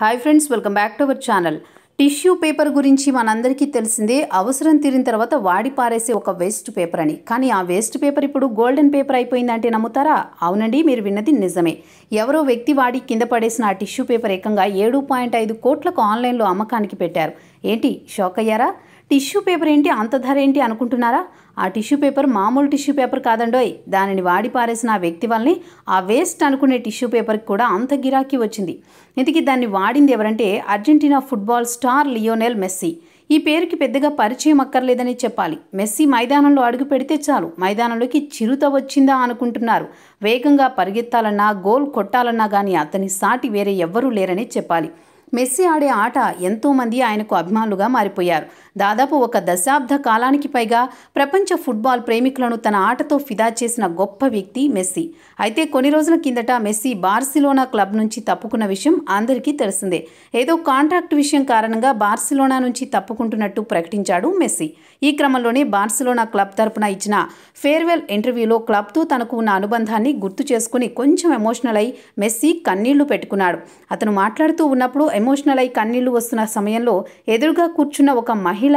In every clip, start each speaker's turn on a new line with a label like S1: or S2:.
S1: hi friends welcome back to our channel tissue paper గురించి మనందరికీ తెలిసిందే అవసరం తీరిన తర్వాత వాడి పారేసే ఒక వేస్ట్ పేపర్ అని కానీ ఆ వేస్ట్ పేపర్ ఇప్పుడు గోల్డెన్ పేపర్ అయిపోయిందంటే నమ్ముతారా అవునండి మీరు విన్నది నిజమే ఎవరో వ్యక్తి వాడి కింద పడేసిన ఆ టిష్యూ పేపర్ ఏకంగా ఏడు పాయింట్ ఐదు కోట్లకు ఆన్లైన్లో అమ్మకానికి పెట్టారు ఏంటి షాక్ అయ్యారా టిష్యూ పేపర్ ఏంటి అంత ధర ఏంటి అనుకుంటున్నారా ఆ టిష్యూ పేపర్ మామూలు టిష్యూ పేపర్ కాదండోయ్ దానిని వాడి పారేసిన ఆ వ్యక్తి వల్లని ఆ వేస్ట్ అనుకునే టిష్యూ పేపర్కి కూడా అంత గిరాకీ వచ్చింది ఇంతకీ దాన్ని వాడింది ఎవరంటే Argentina football star Lionel Messi ఈ పేరుకి పెద్దగా పరిచయం అక్కర్లేదని చెప్పాలి మెస్సీ మైదానంలో అడుగు పెడితే చాలు మైదానంలోకి చిరుత వచ్చిందా అనుకుంటున్నారు వేగంగా పరిగెత్తాలన్నా గోల్ కొట్టాలన్నా కానీ అతని సాటి వేరే ఎవ్వరూ లేరని చెప్పాలి మెస్సీ ఆడే ఆట ఎంతోమంది ఆయనకు అభిమానులుగా మారిపోయారు దాదాపు ఒక దశాబ్ద కాలానికి పైగా ప్రపంచ ఫుట్బాల్ ప్రేమికులను తన ఆటతో ఫిదా చేసిన గొప్ప వ్యక్తి మెస్సీ అయితే కొన్ని రోజుల కిందట మెస్సీ బార్సిలోనా క్లబ్ నుంచి తప్పుకున్న విషయం అందరికీ తెలిసిందే ఏదో కాంట్రాక్ట్ విషయం కారణంగా బార్సిలోనా నుంచి తప్పుకుంటున్నట్టు ప్రకటించాడు మెస్సీ ఈ క్రమంలోనే బార్సిలోనా క్లబ్ తరపున ఇచ్చిన ఫేర్వెల్ ఇంటర్వ్యూలో క్లబ్తో తనకు ఉన్న అనుబంధాన్ని గుర్తు చేసుకుని కొంచెం ఎమోషనల్ అయి మెస్సీ కన్నీళ్లు పెట్టుకున్నాడు అతను మాట్లాడుతూ ఉన్నప్పుడు ఎమోషనల్ అయి కన్నీళ్లు వస్తున్న సమయంలో ఎదురుగా కూర్చున్న ఒక మహిళ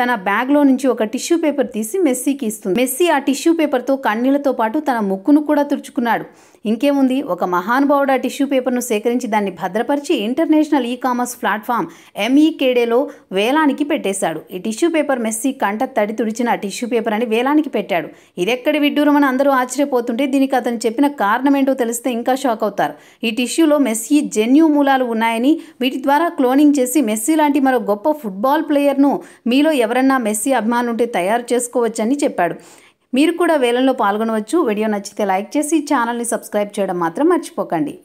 S1: తన బ్యాగ్లో నుంచి ఒక టిష్యూ పేపర్ తీసి మెస్సీకి ఇస్తుంది మెస్సీ ఆ టిష్యూ పేపర్తో కన్నీళ్లతో పాటు తన ముక్కును కూడా తుడుచుకున్నాడు ఇంకేముంది ఒక మహానుభావుడు ఆ టిష్యూ పేపర్ను సేకరించి దాన్ని భద్రపరిచి ఇంటర్నేషనల్ ఈ కామర్స్ ప్లాట్ఫామ్ ఎంఈకేడేలో e వేలానికి పెట్టేశాడు ఈ టిష్యూ పేపర్ మెస్సీ కంట తడి తుడిచిన టిష్యూ పేపర్ అని వేలానికి పెట్టాడు ఇదెక్కడి విడ్డూరం అని అందరూ ఆశ్చర్యపోతుంటే దీనికి అతను చెప్పిన కారణం ఏంటో తెలిస్తే ఇంకా షాక్ అవుతారు ఈ టిష్యూలో మెస్సీ జెన్యూ మూలాలు ఉన్నాయని వీటి ద్వారా క్లోనింగ్ చేసి మెస్సీ లాంటి మరో గొప్ప ఫుట్బాల్ ప్లేయర్ను మీలో ఎవరన్నా మెస్సీ ఉంటే తయారు చేసుకోవచ్చని చెప్పాడు మీరు కూడా వేలంలో పాల్గొనవచ్చు వీడియో నచ్చితే లైక్ చేసి ఛానల్ని సబ్స్క్రైబ్ చేయడం మాత్రం మర్చిపోకండి